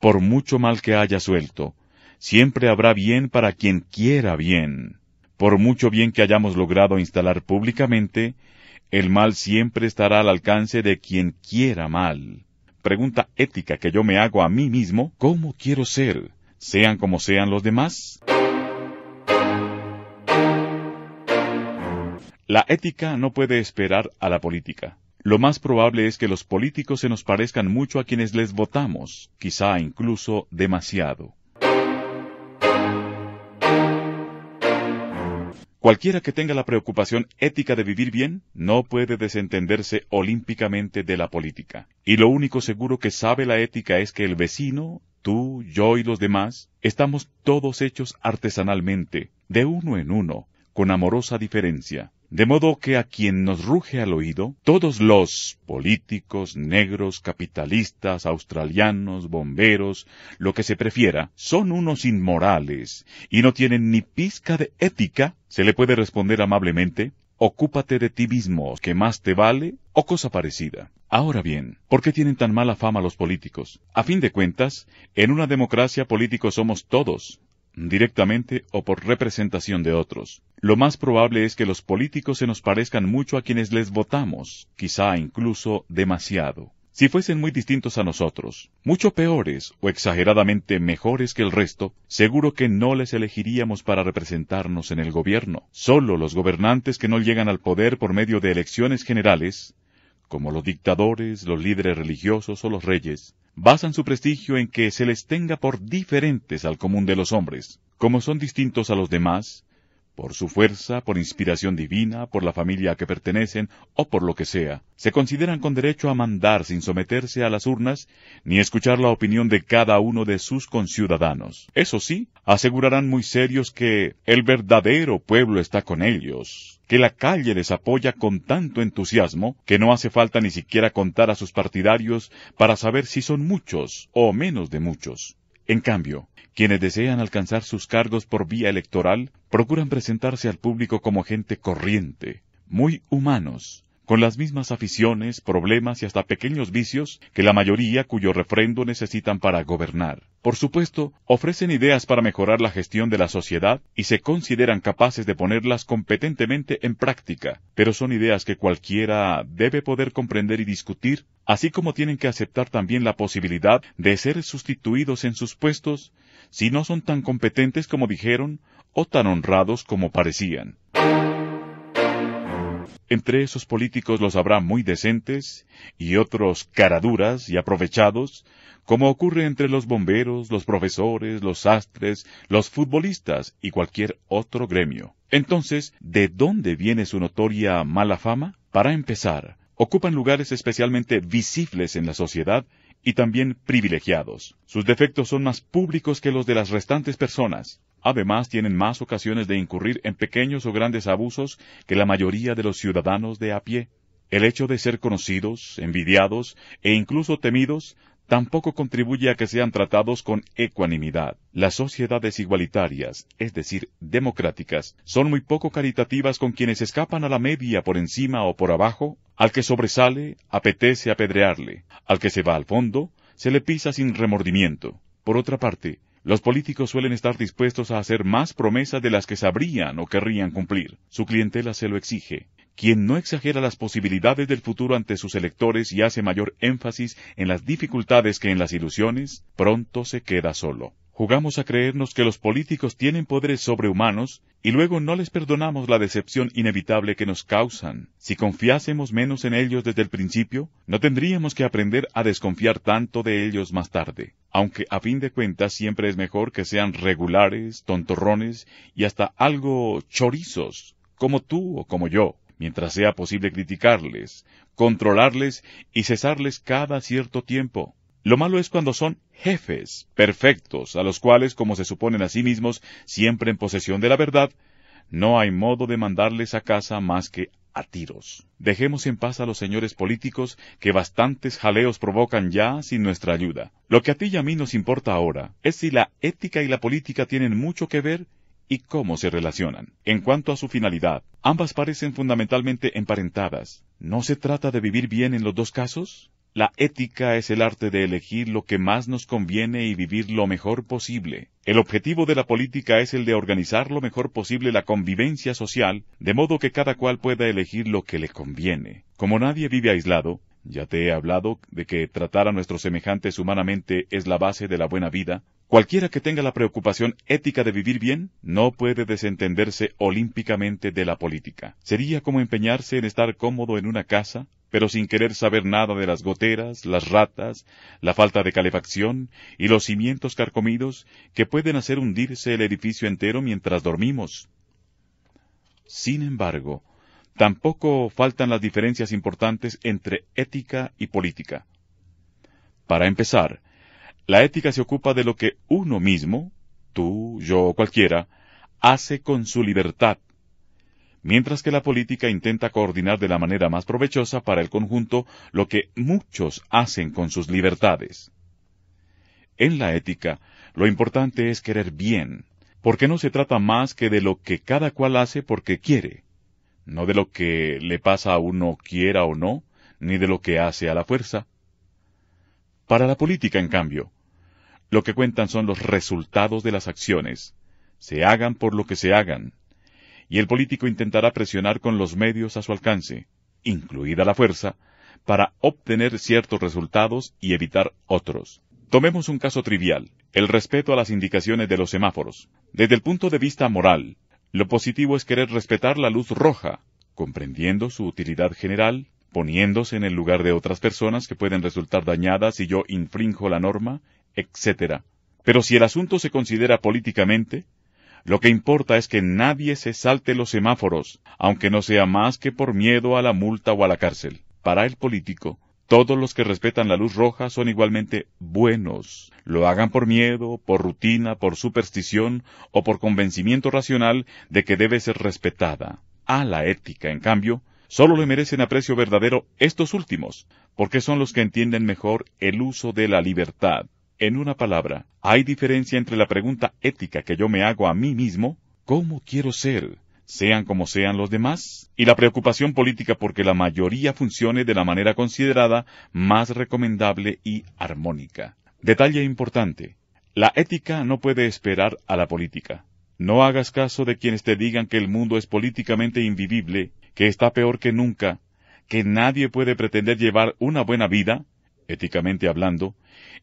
por mucho mal que haya suelto, siempre habrá bien para quien quiera bien. Por mucho bien que hayamos logrado instalar públicamente, el mal siempre estará al alcance de quien quiera mal. Pregunta ética que yo me hago a mí mismo, ¿cómo quiero ser? Sean como sean los demás. La ética no puede esperar a la política. Lo más probable es que los políticos se nos parezcan mucho a quienes les votamos, quizá incluso demasiado. Cualquiera que tenga la preocupación ética de vivir bien no puede desentenderse olímpicamente de la política. Y lo único seguro que sabe la ética es que el vecino, tú, yo y los demás, estamos todos hechos artesanalmente, de uno en uno, con amorosa diferencia. De modo que a quien nos ruge al oído, todos los políticos, negros, capitalistas, australianos, bomberos, lo que se prefiera, son unos inmorales y no tienen ni pizca de ética, se le puede responder amablemente, ocúpate de ti mismo, que más te vale, o cosa parecida. Ahora bien, ¿por qué tienen tan mala fama los políticos? A fin de cuentas, en una democracia políticos somos todos, directamente o por representación de otros. Lo más probable es que los políticos se nos parezcan mucho a quienes les votamos, quizá incluso demasiado. Si fuesen muy distintos a nosotros, mucho peores o exageradamente mejores que el resto, seguro que no les elegiríamos para representarnos en el gobierno. Solo los gobernantes que no llegan al poder por medio de elecciones generales, como los dictadores, los líderes religiosos o los reyes, basan su prestigio en que se les tenga por diferentes al común de los hombres. Como son distintos a los demás, por su fuerza, por inspiración divina, por la familia a que pertenecen o por lo que sea, se consideran con derecho a mandar sin someterse a las urnas ni escuchar la opinión de cada uno de sus conciudadanos. Eso sí, asegurarán muy serios que el verdadero pueblo está con ellos, que la calle les apoya con tanto entusiasmo que no hace falta ni siquiera contar a sus partidarios para saber si son muchos o menos de muchos. En cambio, quienes desean alcanzar sus cargos por vía electoral procuran presentarse al público como gente corriente, muy humanos, con las mismas aficiones, problemas y hasta pequeños vicios que la mayoría cuyo refrendo necesitan para gobernar. Por supuesto, ofrecen ideas para mejorar la gestión de la sociedad y se consideran capaces de ponerlas competentemente en práctica, pero son ideas que cualquiera debe poder comprender y discutir, así como tienen que aceptar también la posibilidad de ser sustituidos en sus puestos si no son tan competentes como dijeron o tan honrados como parecían. Entre esos políticos los habrá muy decentes y otros caraduras y aprovechados, como ocurre entre los bomberos, los profesores, los sastres, los futbolistas y cualquier otro gremio. Entonces, ¿de dónde viene su notoria mala fama? Para empezar, ocupan lugares especialmente visibles en la sociedad y también privilegiados. Sus defectos son más públicos que los de las restantes personas. Además, tienen más ocasiones de incurrir en pequeños o grandes abusos que la mayoría de los ciudadanos de a pie. El hecho de ser conocidos, envidiados e incluso temidos tampoco contribuye a que sean tratados con ecuanimidad. Las sociedades igualitarias, es decir, democráticas, son muy poco caritativas con quienes escapan a la media por encima o por abajo, al que sobresale, apetece apedrearle, al que se va al fondo, se le pisa sin remordimiento. Por otra parte, los políticos suelen estar dispuestos a hacer más promesas de las que sabrían o querrían cumplir. Su clientela se lo exige quien no exagera las posibilidades del futuro ante sus electores y hace mayor énfasis en las dificultades que en las ilusiones, pronto se queda solo. Jugamos a creernos que los políticos tienen poderes sobrehumanos y luego no les perdonamos la decepción inevitable que nos causan. Si confiásemos menos en ellos desde el principio, no tendríamos que aprender a desconfiar tanto de ellos más tarde. Aunque a fin de cuentas siempre es mejor que sean regulares, tontorrones y hasta algo chorizos, como tú o como yo mientras sea posible criticarles, controlarles y cesarles cada cierto tiempo. Lo malo es cuando son jefes perfectos, a los cuales, como se suponen a sí mismos, siempre en posesión de la verdad, no hay modo de mandarles a casa más que a tiros. Dejemos en paz a los señores políticos que bastantes jaleos provocan ya sin nuestra ayuda. Lo que a ti y a mí nos importa ahora es si la ética y la política tienen mucho que ver y cómo se relacionan. En cuanto a su finalidad, ambas parecen fundamentalmente emparentadas. ¿No se trata de vivir bien en los dos casos? La ética es el arte de elegir lo que más nos conviene y vivir lo mejor posible. El objetivo de la política es el de organizar lo mejor posible la convivencia social, de modo que cada cual pueda elegir lo que le conviene. Como nadie vive aislado, ya te he hablado de que tratar a nuestros semejantes humanamente es la base de la buena vida, Cualquiera que tenga la preocupación ética de vivir bien no puede desentenderse olímpicamente de la política. Sería como empeñarse en estar cómodo en una casa, pero sin querer saber nada de las goteras, las ratas, la falta de calefacción y los cimientos carcomidos que pueden hacer hundirse el edificio entero mientras dormimos. Sin embargo, tampoco faltan las diferencias importantes entre ética y política. Para empezar, la ética se ocupa de lo que uno mismo, tú, yo o cualquiera, hace con su libertad, mientras que la política intenta coordinar de la manera más provechosa para el conjunto lo que muchos hacen con sus libertades. En la ética, lo importante es querer bien, porque no se trata más que de lo que cada cual hace porque quiere, no de lo que le pasa a uno quiera o no, ni de lo que hace a la fuerza, para la política, en cambio, lo que cuentan son los resultados de las acciones, se hagan por lo que se hagan, y el político intentará presionar con los medios a su alcance, incluida la fuerza, para obtener ciertos resultados y evitar otros. Tomemos un caso trivial, el respeto a las indicaciones de los semáforos. Desde el punto de vista moral, lo positivo es querer respetar la luz roja, comprendiendo su utilidad general poniéndose en el lugar de otras personas que pueden resultar dañadas si yo infrinjo la norma, etc. Pero si el asunto se considera políticamente, lo que importa es que nadie se salte los semáforos, aunque no sea más que por miedo a la multa o a la cárcel. Para el político, todos los que respetan la luz roja son igualmente buenos. Lo hagan por miedo, por rutina, por superstición o por convencimiento racional de que debe ser respetada. A la ética, en cambio, Solo le merecen aprecio verdadero estos últimos, porque son los que entienden mejor el uso de la libertad. En una palabra, hay diferencia entre la pregunta ética que yo me hago a mí mismo, ¿cómo quiero ser? sean como sean los demás, y la preocupación política porque la mayoría funcione de la manera considerada más recomendable y armónica. Detalle importante. La ética no puede esperar a la política. No hagas caso de quienes te digan que el mundo es políticamente invivible que está peor que nunca, que nadie puede pretender llevar una buena vida, éticamente hablando,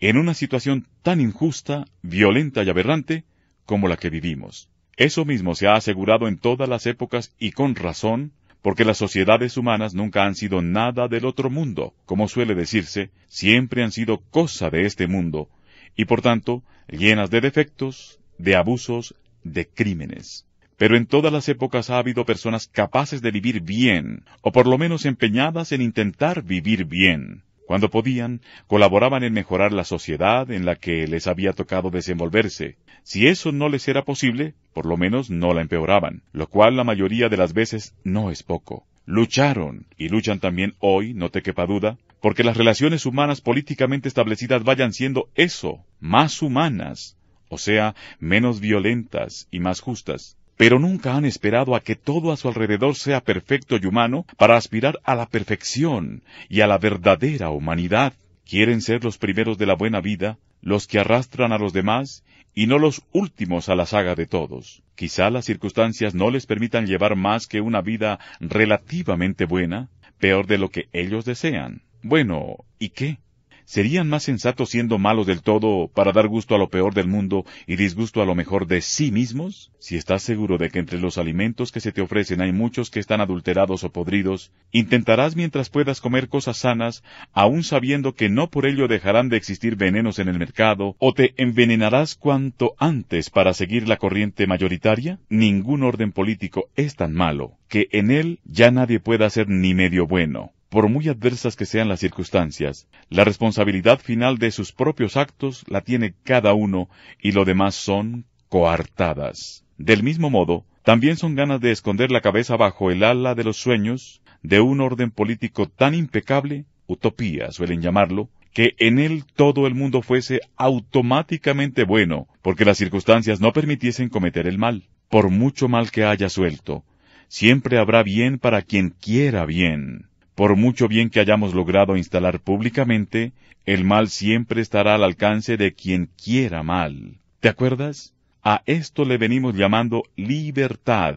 en una situación tan injusta, violenta y aberrante como la que vivimos. Eso mismo se ha asegurado en todas las épocas y con razón, porque las sociedades humanas nunca han sido nada del otro mundo, como suele decirse, siempre han sido cosa de este mundo, y por tanto llenas de defectos, de abusos, de crímenes. Pero en todas las épocas ha habido personas capaces de vivir bien, o por lo menos empeñadas en intentar vivir bien. Cuando podían, colaboraban en mejorar la sociedad en la que les había tocado desenvolverse. Si eso no les era posible, por lo menos no la empeoraban, lo cual la mayoría de las veces no es poco. Lucharon, y luchan también hoy, no te quepa duda, porque las relaciones humanas políticamente establecidas vayan siendo eso, más humanas, o sea, menos violentas y más justas pero nunca han esperado a que todo a su alrededor sea perfecto y humano para aspirar a la perfección y a la verdadera humanidad. Quieren ser los primeros de la buena vida, los que arrastran a los demás y no los últimos a la saga de todos. Quizá las circunstancias no les permitan llevar más que una vida relativamente buena, peor de lo que ellos desean. Bueno, ¿y qué? ¿Serían más sensatos siendo malos del todo para dar gusto a lo peor del mundo y disgusto a lo mejor de sí mismos? Si estás seguro de que entre los alimentos que se te ofrecen hay muchos que están adulterados o podridos, intentarás mientras puedas comer cosas sanas, aun sabiendo que no por ello dejarán de existir venenos en el mercado, o te envenenarás cuanto antes para seguir la corriente mayoritaria? Ningún orden político es tan malo que en él ya nadie pueda ser ni medio bueno. Por muy adversas que sean las circunstancias, la responsabilidad final de sus propios actos la tiene cada uno y lo demás son coartadas. Del mismo modo, también son ganas de esconder la cabeza bajo el ala de los sueños de un orden político tan impecable, utopía suelen llamarlo, que en él todo el mundo fuese automáticamente bueno, porque las circunstancias no permitiesen cometer el mal. Por mucho mal que haya suelto, siempre habrá bien para quien quiera bien. Por mucho bien que hayamos logrado instalar públicamente, el mal siempre estará al alcance de quien quiera mal. ¿Te acuerdas? A esto le venimos llamando libertad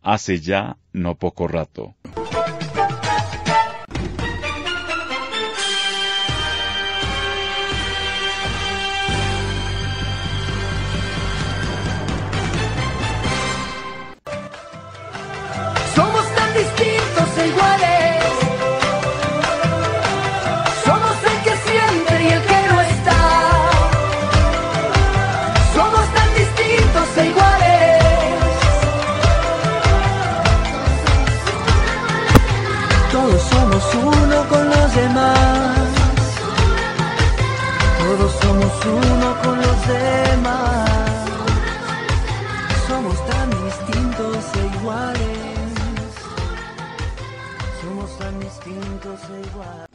hace ya no poco rato. Todos somos uno con los demás. Todos somos uno con los demás. Somos tan distintos e iguales. Somos tan distintos e iguales.